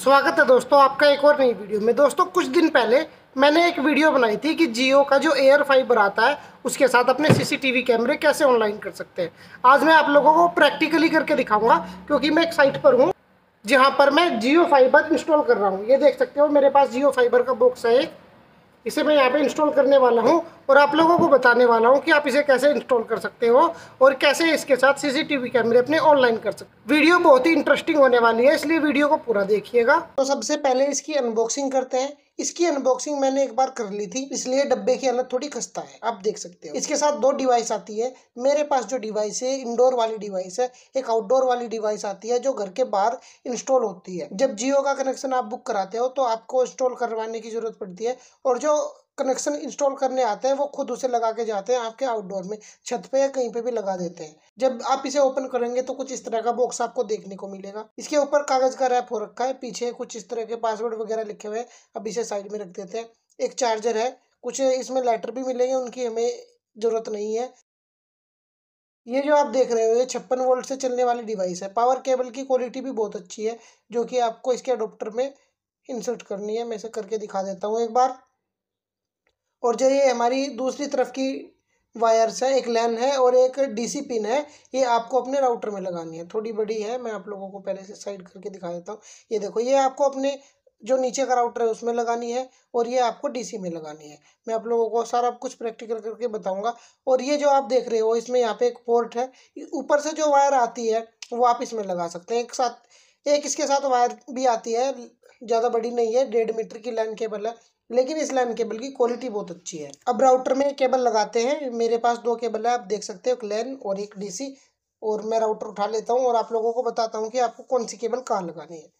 स्वागत है दोस्तों आपका एक और नई वीडियो में दोस्तों कुछ दिन पहले मैंने एक वीडियो बनाई थी कि जियो का जो एयर फाइबर आता है उसके साथ अपने सीसीटीवी कैमरे कैसे ऑनलाइन कर सकते हैं आज मैं आप लोगों को प्रैक्टिकली करके दिखाऊंगा क्योंकि मैं एक साइट पर हूँ जहाँ पर मैं जियो फाइबर इंस्टॉल कर रहा हूँ ये देख सकते हो मेरे पास जियो फाइबर का बॉक्स है एक इसे मैं यहाँ पे इंस्टॉल करने वाला हूँ और आप लोगों को बताने वाला हूँ कि आप इसे कैसे इंस्टॉल कर सकते हो और कैसे इसके साथ सीसीटीवी कैमरे अपने ऑनलाइन कर सकते वीडियो बहुत ही इंटरेस्टिंग होने वाली है इसलिए वीडियो को पूरा देखिएगा तो सबसे पहले इसकी अनबॉक्सिंग करते हैं इसकी अनबॉक्सिंग मैंने एक बार कर ली थी इसलिए डब्बे की हालत थोड़ी खस्ता है आप देख सकते हो इसके साथ दो डिवाइस आती है मेरे पास जो डिवाइस है इंडोर वाली डिवाइस है एक आउटडोर वाली डिवाइस आती है जो घर के बाहर इंस्टॉल होती है जब जियो का कनेक्शन आप बुक कराते हो तो आपको इंस्टॉल करवाने की जरूरत पड़ती है और जो कनेक्शन इंस्टॉल करने आते हैं वो खुद उसे लगा के जाते हैं आपके आउटडोर में छत पे या कहीं पे भी लगा देते हैं जब आप इसे ओपन करेंगे तो कुछ इस तरह का बॉक्स आपको देखने को मिलेगा इसके ऊपर कागज का रैप हो रखा है पीछे कुछ इस तरह के पासवर्ड वगैरह लिखे हुए हैं अब इसे साइड में रख देते हैं एक चार्जर है कुछ इसमें लेटर भी मिलेंगे उनकी हमें ज़रूरत नहीं है ये जो आप देख रहे हो ये छप्पन वोल्ट से चलने वाली डिवाइस है पावर केबल की क्वालिटी भी बहुत अच्छी है जो कि आपको इसके अडोप्टर में इंसर्ट करनी है मैं इसे करके दिखा देता हूँ एक बार और जो ये हमारी दूसरी तरफ की वायर्स है एक लैन है और एक डीसी पिन है ये आपको अपने राउटर में लगानी है थोड़ी बड़ी है मैं आप लोगों को पहले से साइड करके दिखा देता हूँ ये देखो ये आपको अपने जो नीचे का राउटर है उसमें लगानी है और ये आपको डीसी में लगानी है मैं आप लोगों को सारा कुछ प्रैक्टिकल करके बताऊंगा और ये जो आप देख रहे हो इसमें यहाँ पे एक पोर्ट है ऊपर से जो वायर आती है वो आप इसमें लगा सकते हैं एक साथ एक इसके साथ वायर भी आती है ज़्यादा बड़ी नहीं है डेढ़ मीटर की लेंथ केबल है लेकिन इस लाइन केबल की क्वालिटी बहुत अच्छी है अब राउटर में केबल लगाते हैं मेरे पास दो केबल है आप देख सकते हो एक लैन और एक डीसी और मैं राउटर उठा लेता हूँ और आप लोगों को बताता हूँ कि आपको कौन सी केबल कहाँ लगानी है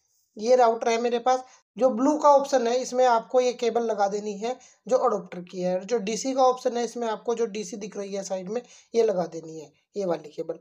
ये राउटर है मेरे पास जो ब्लू का ऑप्शन है इसमें आपको ये केबल लगा देनी है जो अडोप्टर की है जो डीसी का ऑप्शन है इसमें आपको जो डीसी दिख रही है साइड में ये लगा देनी है ये वाली केबल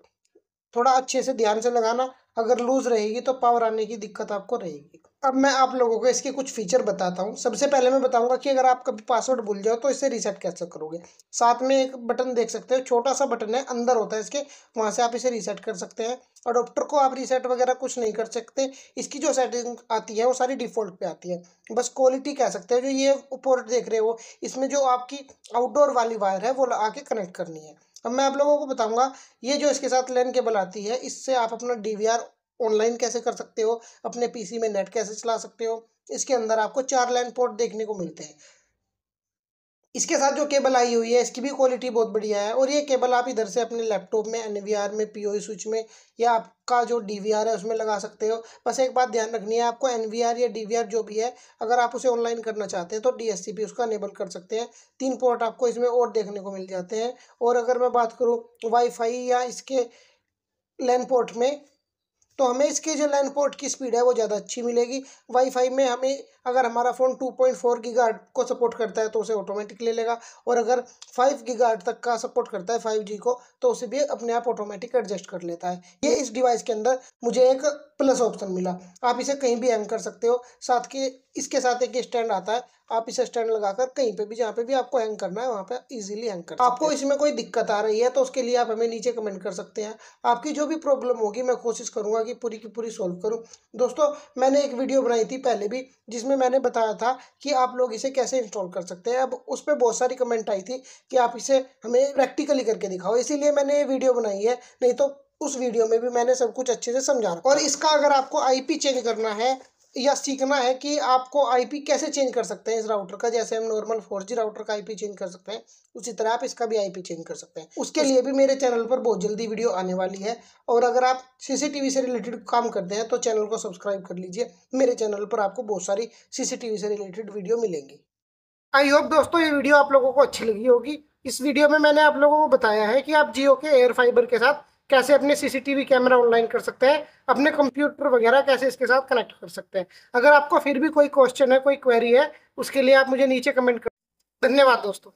थोड़ा अच्छे से ध्यान से लगाना अगर लूज़ रहेगी तो पावर आने की दिक्कत आपको रहेगी अब मैं आप लोगों को इसके कुछ फीचर बताता हूँ सबसे पहले मैं बताऊँगा कि अगर आप कभी पासवर्ड भूल जाओ तो इसे रीसेट कैसे करोगे साथ में एक बटन देख सकते हो छोटा सा बटन है अंदर होता है इसके वहाँ से आप इसे रीसेट कर सकते हैं अडोप्टर को आप रीसेट वगैरह कुछ नहीं कर सकते इसकी जो सेटिंग आती है वो सारी डिफ़ॉल्ट पे आती है बस क्वालिटी कह सकते हैं जो ये ऊपर देख रहे हो इसमें जो आपकी आउटडोर वाली वायर है वो आके कनेक्ट करनी है अब मैं आप लोगों को बताऊंगा ये जो इसके साथ लैन केबल आती है इससे आप अपना डी वी आर ऑनलाइन कैसे कर सकते हो अपने पीसी में नेट कैसे चला सकते हो इसके अंदर आपको चार लाइन पोर्ट देखने को मिलते हैं इसके साथ जो केबल आई हुई है इसकी भी क्वालिटी बहुत बढ़िया है और ये केबल आप इधर से अपने लैपटॉप में एन में पी स्विच e में या आपका जो डी है उसमें लगा सकते हो बस एक बात ध्यान रखनी है आपको एन या डी जो भी है अगर आप उसे ऑनलाइन करना चाहते हैं तो डी उसका एनेबल कर सकते हैं तीन पोर्ट आपको इसमें और देखने को मिल जाते हैं और अगर मैं बात करूँ वाईफाई या इसके लैन पोर्ट में तो हमें इसके जो लैन पोर्ट की स्पीड है वो ज़्यादा अच्छी मिलेगी वाईफाई में हमें अगर हमारा फ़ोन टू पॉइंट फोर को सपोर्ट करता है तो उसे ऑटोमेटिक ले लेगा और अगर फाइव गीगा तक का सपोर्ट करता है फाइव जी को तो उसे भी अपने आप ऑटोमेटिक एडजस्ट कर लेता है ये इस डिवाइस के अंदर मुझे एक प्लस ऑप्शन मिला आप इसे कहीं भी हैंग कर सकते हो साथ के इसके साथ एक स्टैंड आता है आप इसे स्टैंड लगाकर कहीं पे भी जहाँ पे भी आपको हैंग करना है वहाँ पे इजीली हैंग कर आपको इसमें कोई दिक्कत आ रही है तो उसके लिए आप हमें नीचे कमेंट कर सकते हैं आपकी जो भी प्रॉब्लम होगी मैं कोशिश करूँगा कि पूरी की पूरी सॉल्व करूँ दोस्तों मैंने एक वीडियो बनाई थी पहले भी जिसमें में मैंने बताया था कि आप लोग इसे कैसे इंस्टॉल कर सकते हैं अब उस पर बहुत सारी कमेंट आई थी कि आप इसे हमें प्रैक्टिकली करके दिखाओ इसीलिए मैंने ये वीडियो बनाई है नहीं तो उस वीडियो में भी मैंने सब कुछ अच्छे से समझा रखा और इसका अगर आपको आईपी चेंज करना है या सीखना है कि आपको आईपी कैसे चेंज कर सकते हैं इस राउटर का जैसे हम नॉर्मल फोर जी राउटर का आईपी चेंज कर सकते हैं उसी तरह आप इसका भी आईपी चेंज कर सकते हैं उसके लिए भी मेरे चैनल पर बहुत जल्दी वीडियो आने वाली है और अगर आप सीसीटीवी से रिलेटेड काम करते हैं तो चैनल को सब्सक्राइब कर लीजिए मेरे चैनल पर आपको बहुत सारी सीसीटीवी से रिलेटेड वीडियो मिलेंगी आई होप दोस्तों ये वीडियो आप लोगों को अच्छी लगी होगी इस वीडियो में मैंने आप लोगों को बताया है कि आप जियो के एयर फाइबर के साथ कैसे अपने सीसीटीवी कैमरा ऑनलाइन कर सकते हैं अपने कंप्यूटर वगैरह कैसे इसके साथ कनेक्ट कर सकते हैं अगर आपको फिर भी कोई क्वेश्चन है कोई क्वेरी है उसके लिए आप मुझे नीचे कमेंट कर धन्यवाद दोस्तों